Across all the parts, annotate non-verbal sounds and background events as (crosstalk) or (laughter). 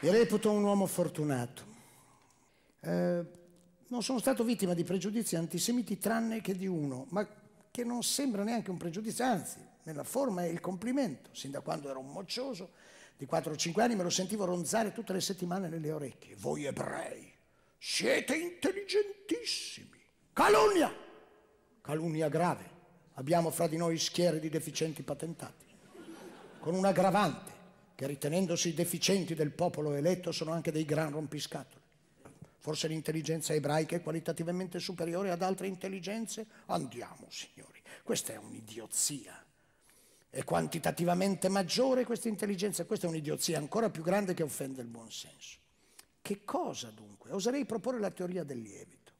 Mi reputo un uomo fortunato. Eh, non sono stato vittima di pregiudizi antisemiti tranne che di uno, ma che non sembra neanche un pregiudizio, anzi, nella forma è il complimento. Sin da quando ero un moccioso, di 4-5 anni, me lo sentivo ronzare tutte le settimane nelle orecchie. Voi ebrei siete intelligentissimi. Calunnia! Calunnia grave. Abbiamo fra di noi schiere di deficienti patentati, con un aggravante che ritenendosi deficienti del popolo eletto sono anche dei gran rompiscatole. Forse l'intelligenza ebraica è qualitativamente superiore ad altre intelligenze? Andiamo, signori, questa è un'idiozia. È quantitativamente maggiore questa intelligenza, questa è un'idiozia ancora più grande che offende il buon senso. Che cosa dunque? Oserei proporre la teoria del lievito.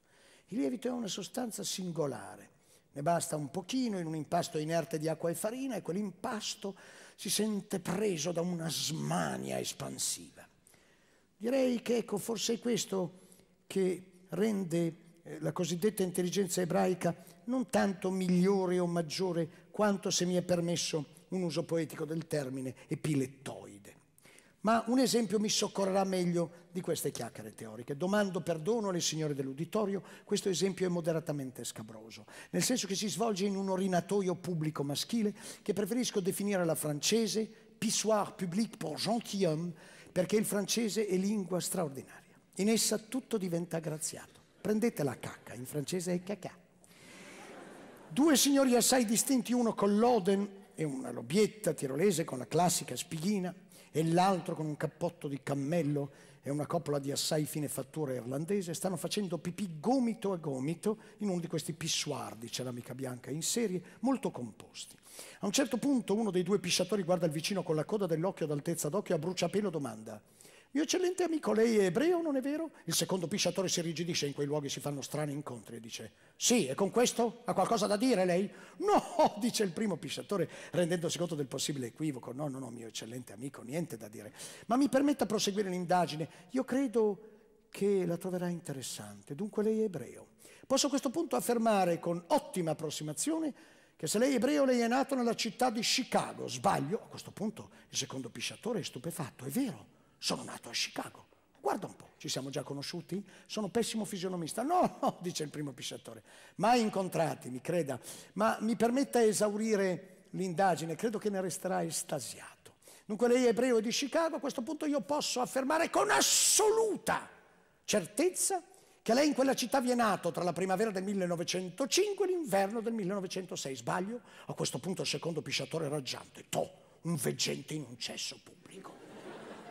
Il lievito è una sostanza singolare, ne basta un pochino in un impasto inerte di acqua e farina e quell'impasto si sente preso da una smania espansiva. Direi che ecco, forse è questo che rende eh, la cosiddetta intelligenza ebraica non tanto migliore o maggiore quanto, se mi è permesso un uso poetico del termine, epiletto ma un esempio mi soccorrerà meglio di queste chiacchiere teoriche. Domando perdono alle signore dell'uditorio, questo esempio è moderatamente scabroso, nel senso che si svolge in un orinatoio pubblico maschile che preferisco definire alla francese pissoir public pour gentilhomme, perché il francese è lingua straordinaria. In essa tutto diventa graziato. Prendete la cacca, in francese è cacà. Due signori assai distinti, uno con l'Oden e una lobbietta tirolese con la classica spighina, e l'altro con un cappotto di cammello e una coppola di assai fine fattura irlandese, stanno facendo pipì gomito a gomito in uno di questi pissuar di ceramica bianca in serie, molto composti. A un certo punto uno dei due pisciatori guarda il vicino con la coda dell'occhio ad altezza d'occhio a bruciapelo domanda mio eccellente amico, lei è ebreo, non è vero? Il secondo pisciatore si rigidisce, in quei luoghi si fanno strani incontri e dice, sì, e con questo ha qualcosa da dire lei? No, (laughs) dice il primo pisciatore, rendendosi conto del possibile equivoco, no, no, no, mio eccellente amico, niente da dire. Ma mi permetta di proseguire l'indagine, io credo che la troverà interessante, dunque lei è ebreo. Posso a questo punto affermare con ottima approssimazione che se lei è ebreo lei è nato nella città di Chicago, sbaglio? A questo punto il secondo pisciatore è stupefatto, è vero? sono nato a Chicago. Guarda un po', ci siamo già conosciuti? Sono pessimo fisionomista. No, no, (laughs) dice il primo pisciatore. Mai incontrati, mi creda. Ma mi permetta esaurire l'indagine, credo che ne resterà estasiato. Dunque lei è ebreo di Chicago, a questo punto io posso affermare con assoluta certezza che lei in quella città vi è nato tra la primavera del 1905 e l'inverno del 1906. Sbaglio? A questo punto il secondo pisciatore raggiante, to, un veggente in un cesso puro.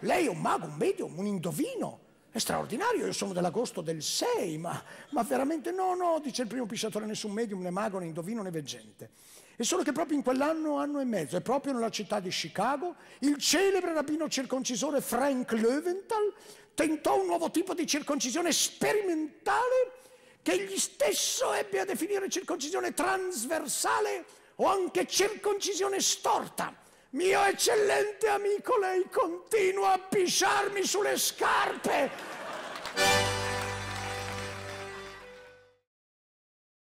Lei è un mago, un medium, un indovino. È straordinario, io sono dell'agosto del 6, ma, ma veramente no, no, dice il primo pisciatore, nessun medium, né mago, né indovino, né veggente. E solo che proprio in quell'anno, anno e mezzo, e proprio nella città di Chicago, il celebre rabbino circoncisore Frank Löwenthal tentò un nuovo tipo di circoncisione sperimentale che egli stesso ebbe a definire circoncisione trasversale o anche circoncisione storta mio eccellente amico, lei continua a pisciarmi sulle scarpe!